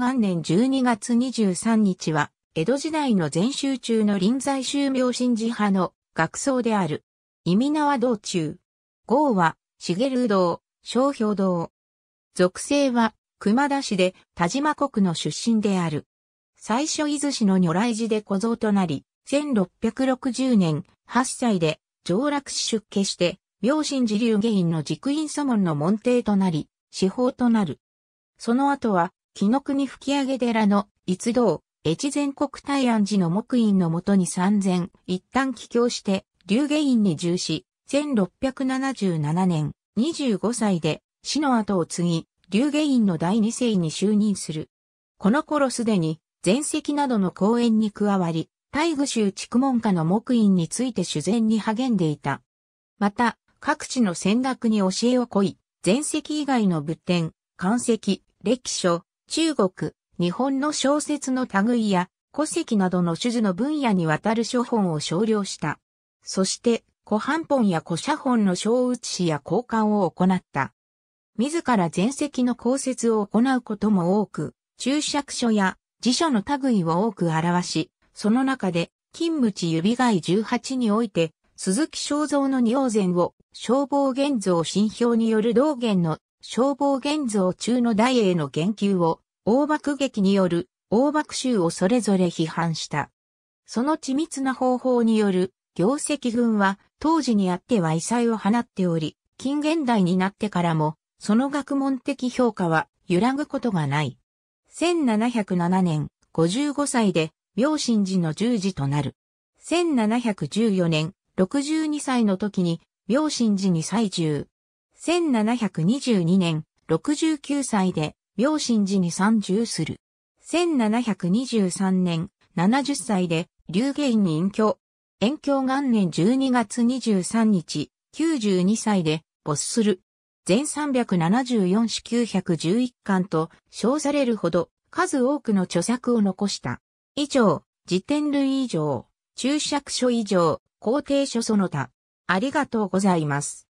元年12月23日は、江戸時代の前集中の臨済宗明神寺派の学僧である。意味名は道中。号は、茂流道、商標道。属性は、熊田市で田島国の出身である。最初伊豆市の如来寺で小僧となり、1660年、8歳で上洛し出家して、明神寺流下院の軸院祖門の門弟となり、司法となる。その後は、木の国吹上寺の一道越前国大安寺の木院のもとに参前、一旦帰郷して、龍下院に従し、1677年、25歳で、死の後を継ぎ、龍下院の第二世に就任する。この頃すでに、前席などの講演に加わり、大愚州蓄門家の木院について修繕に励んでいた。また、各地の戦学に教えをこい、前席以外の仏典、漢席、歴書、中国、日本の小説の類や古籍などの種術の分野にわたる書本を少量した。そして、古版本や古写本の小写しや交換を行った。自ら全席の公説を行うことも多く、注釈書や辞書の類を多く表し、その中で、金知指貝18において、鈴木正蔵の二王禅を、消防現像新表による道元の消防現像中の大英の言及を、大爆撃による大爆襲をそれぞれ批判した。その緻密な方法による業績軍は当時にあっては異彩を放っており、近現代になってからも、その学問的評価は揺らぐことがない。1707年、55歳で、明神寺の十字となる。1714年、62歳の時に、明神寺に最中。1722年、69歳で、病心寺に参住する。1723年、70歳で、流言に隠居。遠居元年12月23日、92歳で、没する。全374詩911巻と称されるほど数多くの著作を残した。以上、辞典類以上、注釈書以上、皇帝書その他。ありがとうございます。